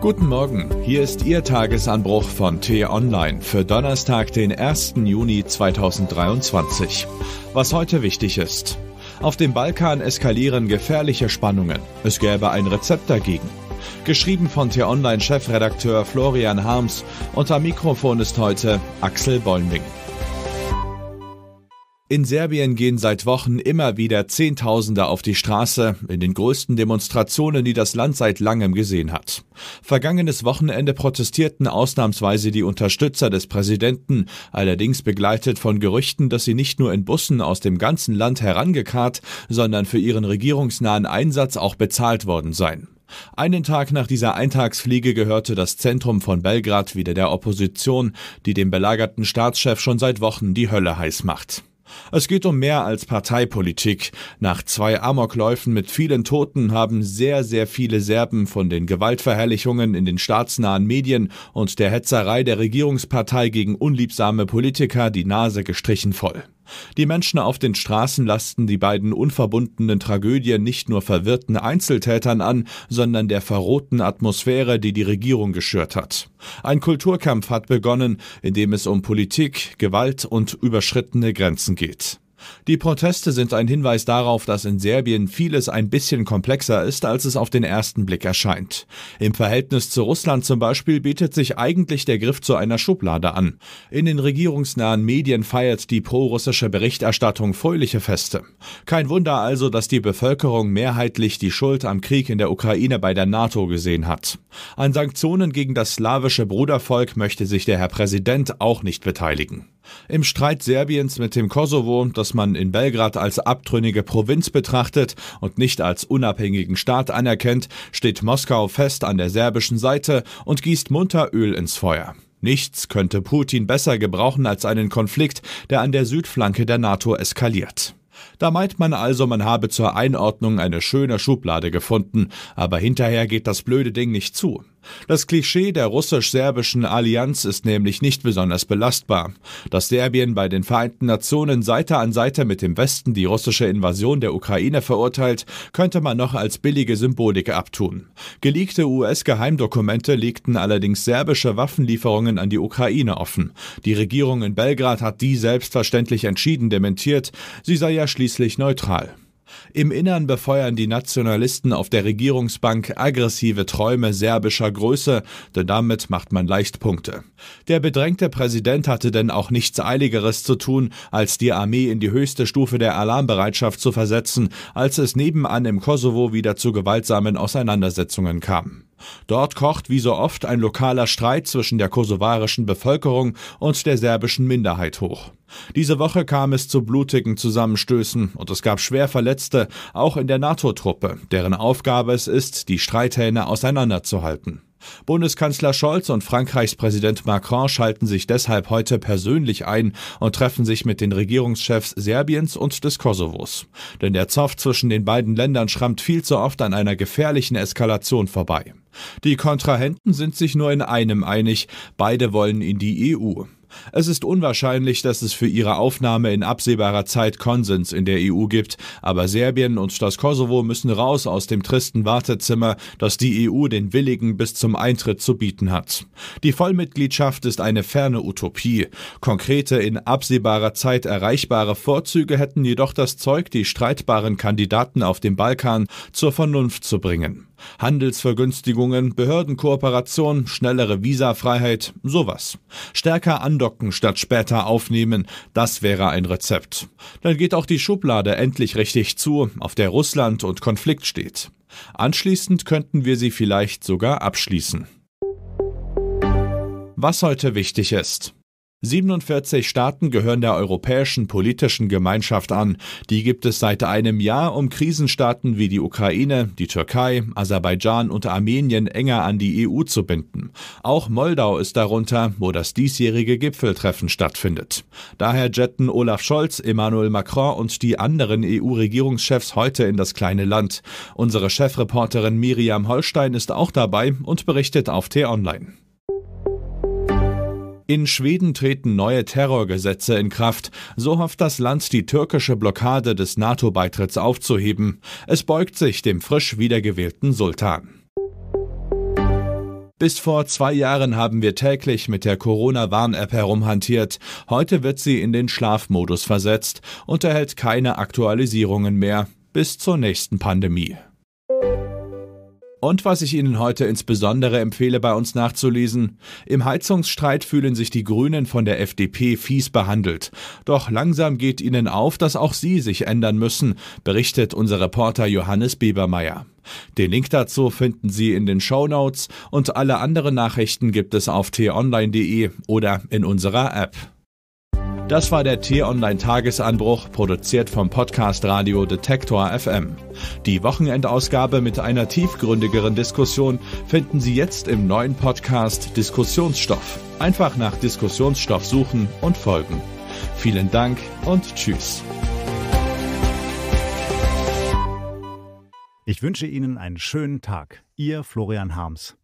Guten Morgen, hier ist Ihr Tagesanbruch von T-Online für Donnerstag, den 1. Juni 2023. Was heute wichtig ist. Auf dem Balkan eskalieren gefährliche Spannungen. Es gäbe ein Rezept dagegen. Geschrieben von T-Online-Chefredakteur Florian Harms. Unter Mikrofon ist heute Axel Bollming. In Serbien gehen seit Wochen immer wieder Zehntausende auf die Straße in den größten Demonstrationen, die das Land seit langem gesehen hat. Vergangenes Wochenende protestierten ausnahmsweise die Unterstützer des Präsidenten, allerdings begleitet von Gerüchten, dass sie nicht nur in Bussen aus dem ganzen Land herangekarrt, sondern für ihren regierungsnahen Einsatz auch bezahlt worden seien. Einen Tag nach dieser Eintagsfliege gehörte das Zentrum von Belgrad wieder der Opposition, die dem belagerten Staatschef schon seit Wochen die Hölle heiß macht. Es geht um mehr als Parteipolitik. Nach zwei Amokläufen mit vielen Toten haben sehr, sehr viele Serben von den Gewaltverherrlichungen in den staatsnahen Medien und der Hetzerei der Regierungspartei gegen unliebsame Politiker die Nase gestrichen voll. Die Menschen auf den Straßen lasten die beiden unverbundenen Tragödien nicht nur verwirrten Einzeltätern an, sondern der verrohten Atmosphäre, die die Regierung geschürt hat. Ein Kulturkampf hat begonnen, in dem es um Politik, Gewalt und überschrittene Grenzen geht. Die Proteste sind ein Hinweis darauf, dass in Serbien vieles ein bisschen komplexer ist, als es auf den ersten Blick erscheint. Im Verhältnis zu Russland zum Beispiel bietet sich eigentlich der Griff zu einer Schublade an. In den regierungsnahen Medien feiert die prorussische Berichterstattung fröhliche Feste. Kein Wunder also, dass die Bevölkerung mehrheitlich die Schuld am Krieg in der Ukraine bei der NATO gesehen hat. An Sanktionen gegen das slawische Brudervolk möchte sich der Herr Präsident auch nicht beteiligen. Im Streit Serbiens mit dem Kosovo, das man in Belgrad als abtrünnige Provinz betrachtet und nicht als unabhängigen Staat anerkennt, steht Moskau fest an der serbischen Seite und gießt munter Öl ins Feuer. Nichts könnte Putin besser gebrauchen als einen Konflikt, der an der Südflanke der NATO eskaliert. Da meint man also, man habe zur Einordnung eine schöne Schublade gefunden, aber hinterher geht das blöde Ding nicht zu. Das Klischee der russisch-serbischen Allianz ist nämlich nicht besonders belastbar. Dass Serbien bei den Vereinten Nationen Seite an Seite mit dem Westen die russische Invasion der Ukraine verurteilt, könnte man noch als billige Symbolik abtun. Geleakte US-Geheimdokumente legten allerdings serbische Waffenlieferungen an die Ukraine offen. Die Regierung in Belgrad hat die selbstverständlich entschieden dementiert, sie sei ja schließlich neutral. Im Innern befeuern die Nationalisten auf der Regierungsbank aggressive Träume serbischer Größe, denn damit macht man leicht Punkte. Der bedrängte Präsident hatte denn auch nichts Eiligeres zu tun, als die Armee in die höchste Stufe der Alarmbereitschaft zu versetzen, als es nebenan im Kosovo wieder zu gewaltsamen Auseinandersetzungen kam. Dort kocht wie so oft ein lokaler Streit zwischen der kosovarischen Bevölkerung und der serbischen Minderheit hoch. Diese Woche kam es zu blutigen Zusammenstößen und es gab schwer Verletzte, auch in der NATO-Truppe, deren Aufgabe es ist, die Streithähne auseinanderzuhalten. Bundeskanzler Scholz und Frankreichs Präsident Macron schalten sich deshalb heute persönlich ein und treffen sich mit den Regierungschefs Serbiens und des Kosovos. Denn der Zoff zwischen den beiden Ländern schrammt viel zu oft an einer gefährlichen Eskalation vorbei. Die Kontrahenten sind sich nur in einem einig, beide wollen in die EU. Es ist unwahrscheinlich, dass es für ihre Aufnahme in absehbarer Zeit Konsens in der EU gibt, aber Serbien und das Kosovo müssen raus aus dem tristen Wartezimmer, das die EU den Willigen bis zum Eintritt zu bieten hat. Die Vollmitgliedschaft ist eine ferne Utopie. Konkrete, in absehbarer Zeit erreichbare Vorzüge hätten jedoch das Zeug, die streitbaren Kandidaten auf dem Balkan zur Vernunft zu bringen. Handelsvergünstigungen, Behördenkooperation, schnellere Visafreiheit, sowas. Stärker andocken statt später aufnehmen, das wäre ein Rezept. Dann geht auch die Schublade endlich richtig zu, auf der Russland und Konflikt steht. Anschließend könnten wir sie vielleicht sogar abschließen. Was heute wichtig ist. 47 Staaten gehören der Europäischen Politischen Gemeinschaft an. Die gibt es seit einem Jahr, um Krisenstaaten wie die Ukraine, die Türkei, Aserbaidschan und Armenien enger an die EU zu binden. Auch Moldau ist darunter, wo das diesjährige Gipfeltreffen stattfindet. Daher jetten Olaf Scholz, Emmanuel Macron und die anderen EU-Regierungschefs heute in das kleine Land. Unsere Chefreporterin Miriam Holstein ist auch dabei und berichtet auf T-Online. In Schweden treten neue Terrorgesetze in Kraft. So hofft das Land, die türkische Blockade des NATO-Beitritts aufzuheben. Es beugt sich dem frisch wiedergewählten Sultan. Bis vor zwei Jahren haben wir täglich mit der Corona-Warn-App herumhantiert. Heute wird sie in den Schlafmodus versetzt und erhält keine Aktualisierungen mehr. Bis zur nächsten Pandemie und was ich Ihnen heute insbesondere empfehle, bei uns nachzulesen. Im Heizungsstreit fühlen sich die Grünen von der FDP fies behandelt. Doch langsam geht ihnen auf, dass auch sie sich ändern müssen, berichtet unser Reporter Johannes Bebermeier. Den Link dazu finden Sie in den Show Notes und alle anderen Nachrichten gibt es auf t-online.de oder in unserer App. Das war der T-Online-Tagesanbruch, produziert vom Podcast Radio Detektor FM. Die Wochenendausgabe mit einer tiefgründigeren Diskussion finden Sie jetzt im neuen Podcast Diskussionsstoff. Einfach nach Diskussionsstoff suchen und folgen. Vielen Dank und Tschüss. Ich wünsche Ihnen einen schönen Tag. Ihr Florian Harms.